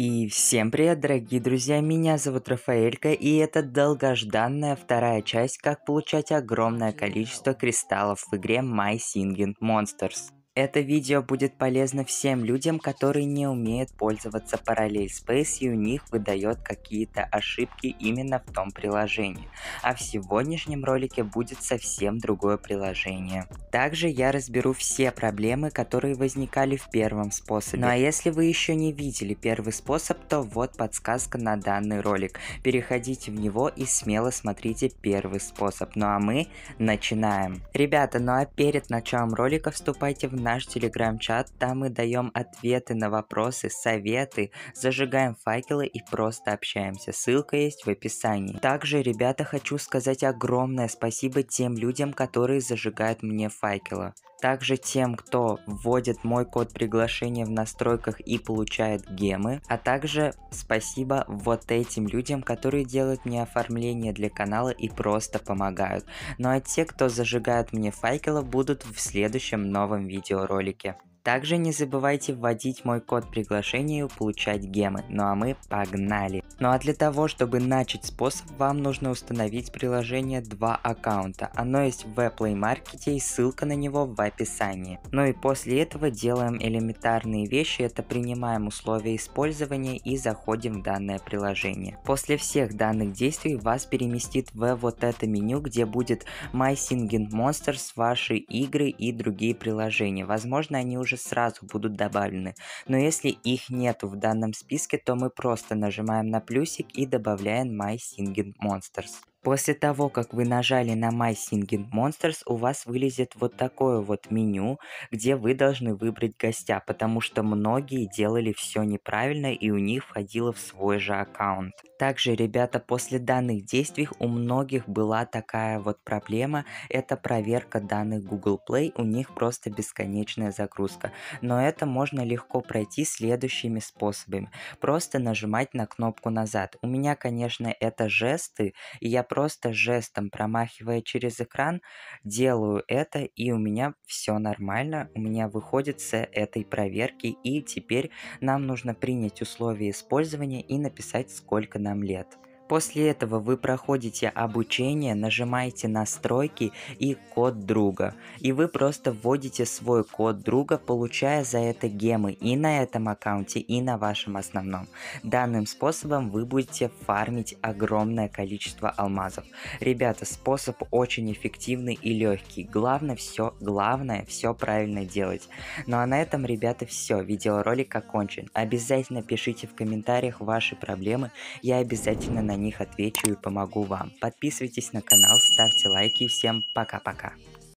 И всем привет, дорогие друзья, меня зовут Рафаэлька, и это долгожданная вторая часть, как получать огромное количество кристаллов в игре My Singing Monsters. Это видео будет полезно всем людям, которые не умеют пользоваться Parallel Space и у них выдает какие-то ошибки именно в том приложении. А в сегодняшнем ролике будет совсем другое приложение. Также я разберу все проблемы, которые возникали в первом способе. Ну а если вы еще не видели первый способ, то вот подсказка на данный ролик. Переходите в него и смело смотрите первый способ. Ну а мы начинаем. Ребята, ну а перед началом ролика вступайте в наш телеграм-чат, там мы даем ответы на вопросы, советы, зажигаем факелы и просто общаемся. Ссылка есть в описании. Также, ребята, хочу сказать огромное спасибо тем людям, которые зажигают мне факела. Также тем, кто вводит мой код приглашения в настройках и получает гемы. А также спасибо вот этим людям, которые делают мне оформление для канала и просто помогают. Ну а те, кто зажигает мне факелов, будут в следующем новом видеоролике. Также не забывайте вводить мой код приглашения и получать гемы. Ну а мы погнали! Ну а для того, чтобы начать способ, вам нужно установить приложение два аккаунта. Оно есть в Play Market и ссылка на него в описании. Ну и после этого делаем элементарные вещи, это принимаем условия использования и заходим в данное приложение. После всех данных действий вас переместит в вот это меню, где будет My Singing Monsters, ваши игры и другие приложения. Возможно, они уже сразу будут добавлены. Но если их нету в данном списке, то мы просто нажимаем на плюсик и добавляем My Singing Monsters. После того, как вы нажали на My Singing Monsters, у вас вылезет вот такое вот меню, где вы должны выбрать гостя, потому что многие делали все неправильно и у них входило в свой же аккаунт. Также, ребята, после данных действий у многих была такая вот проблема, это проверка данных Google Play, у них просто бесконечная загрузка. Но это можно легко пройти следующими способами. Просто нажимать на кнопку назад. У меня, конечно, это жесты, и я просто просто жестом промахивая через экран, делаю это, и у меня все нормально, у меня выходит с этой проверки, и теперь нам нужно принять условия использования и написать, сколько нам лет. После этого вы проходите обучение, нажимаете настройки и код друга. И вы просто вводите свой код друга, получая за это гемы и на этом аккаунте, и на вашем основном. Данным способом вы будете фармить огромное количество алмазов. Ребята, способ очень эффективный и легкий. Главное все, главное все правильно делать. Ну а на этом, ребята, все. Видеоролик окончен. Обязательно пишите в комментариях ваши проблемы. Я обязательно на них отвечу и помогу вам. Подписывайтесь на канал, ставьте лайки и всем пока-пока.